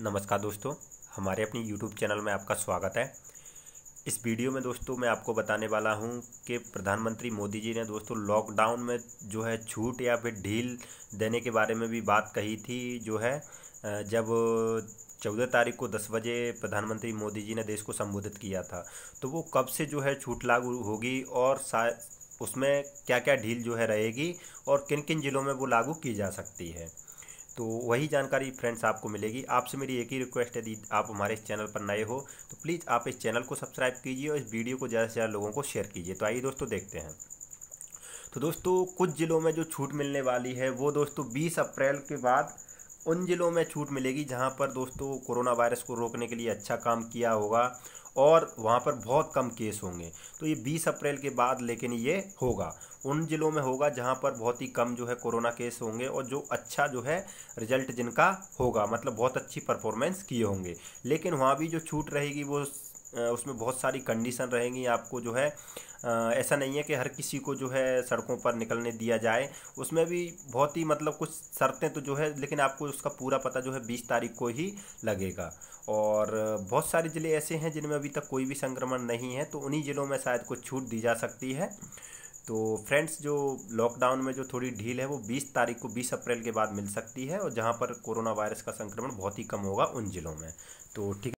नमस्कार दोस्तों हमारे अपनी यूट्यूब चैनल में आपका स्वागत है इस वीडियो में दोस्तों मैं आपको बताने वाला हूं कि प्रधानमंत्री मोदी जी ने दोस्तों लॉकडाउन में जो है छूट या फिर ढील देने के बारे में भी बात कही थी जो है जब चौदह तारीख को दस बजे प्रधानमंत्री मोदी जी ने देश को संबोधित किया था तो वो कब से जो है छूट लागू होगी और उसमें क्या क्या ढील जो है रहेगी और किन किन ज़िलों में वो लागू की जा सकती है तो वही जानकारी फ्रेंड्स आपको मिलेगी आपसे मेरी एक ही रिक्वेस्ट है यदि आप हमारे इस चैनल पर नए हो तो प्लीज़ आप इस चैनल को सब्सक्राइब कीजिए और इस वीडियो को ज़्यादा से ज़्यादा लोगों को शेयर कीजिए तो आइए दोस्तों देखते हैं तो दोस्तों कुछ ज़िलों में जो छूट मिलने वाली है वो दोस्तों बीस अप्रैल के बाद उन ज़िलों में छूट मिलेगी जहाँ पर दोस्तों कोरोना वायरस को रोकने के लिए अच्छा काम किया होगा और वहाँ पर बहुत कम केस होंगे तो ये 20 अप्रैल के बाद लेकिन ये होगा उन ज़िलों में होगा जहाँ पर बहुत ही कम जो है कोरोना केस होंगे और जो अच्छा जो है रिजल्ट जिनका होगा मतलब बहुत अच्छी परफॉर्मेंस किए होंगे लेकिन वहाँ भी जो छूट रहेगी वो उसमें बहुत सारी कंडीशन रहेंगी आपको जो है ऐसा नहीं है कि हर किसी को जो है सड़कों पर निकलने दिया जाए उसमें भी बहुत ही मतलब कुछ शर्तें तो जो है लेकिन आपको उसका पूरा पता जो है बीस तारीख को ही लगेगा और बहुत सारे ज़िले ऐसे हैं जिनमें अभी तक कोई भी संक्रमण नहीं है तो उन्हीं ज़िलों में शायद कुछ छूट दी जा सकती है तो फ्रेंड्स जो लॉकडाउन में जो थोड़ी ढील है वो 20 तारीख को 20 अप्रैल के बाद मिल सकती है और जहाँ पर कोरोना वायरस का संक्रमण बहुत ही कम होगा उन ज़िलों में तो ठीक